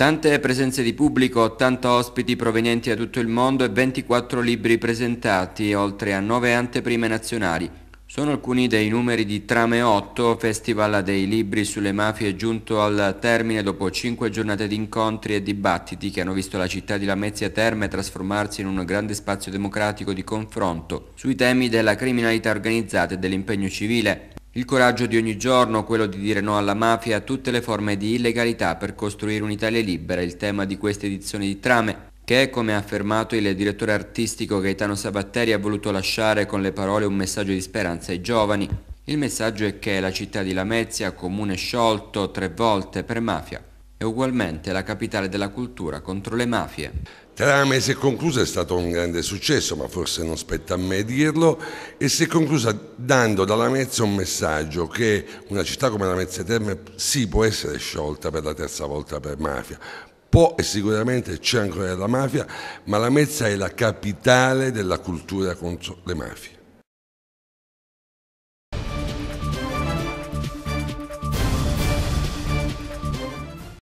Tante presenze di pubblico, 80 ospiti provenienti da tutto il mondo e 24 libri presentati, oltre a 9 anteprime nazionali. Sono alcuni dei numeri di Trame 8, Festival dei Libri sulle Mafie, giunto al termine dopo 5 giornate di incontri e dibattiti che hanno visto la città di Lamezia Terme trasformarsi in un grande spazio democratico di confronto sui temi della criminalità organizzata e dell'impegno civile. Il coraggio di ogni giorno, quello di dire no alla mafia a tutte le forme di illegalità per costruire un'Italia libera, il tema di questa edizione di Trame, che è, come ha affermato il direttore artistico Gaetano Sabatteri ha voluto lasciare con le parole un messaggio di speranza ai giovani. Il messaggio è che la città di Lamezia, comune sciolto tre volte per mafia, è ugualmente la capitale della cultura contro le mafie. Trame si è conclusa, è stato un grande successo, ma forse non spetta a me dirlo, e si è conclusa dando dalla Mezza un messaggio che una città come la Mezza Terme sì può essere sciolta per la terza volta per mafia, può e sicuramente c'è ancora la mafia, ma la Mezza è la capitale della cultura contro le mafie.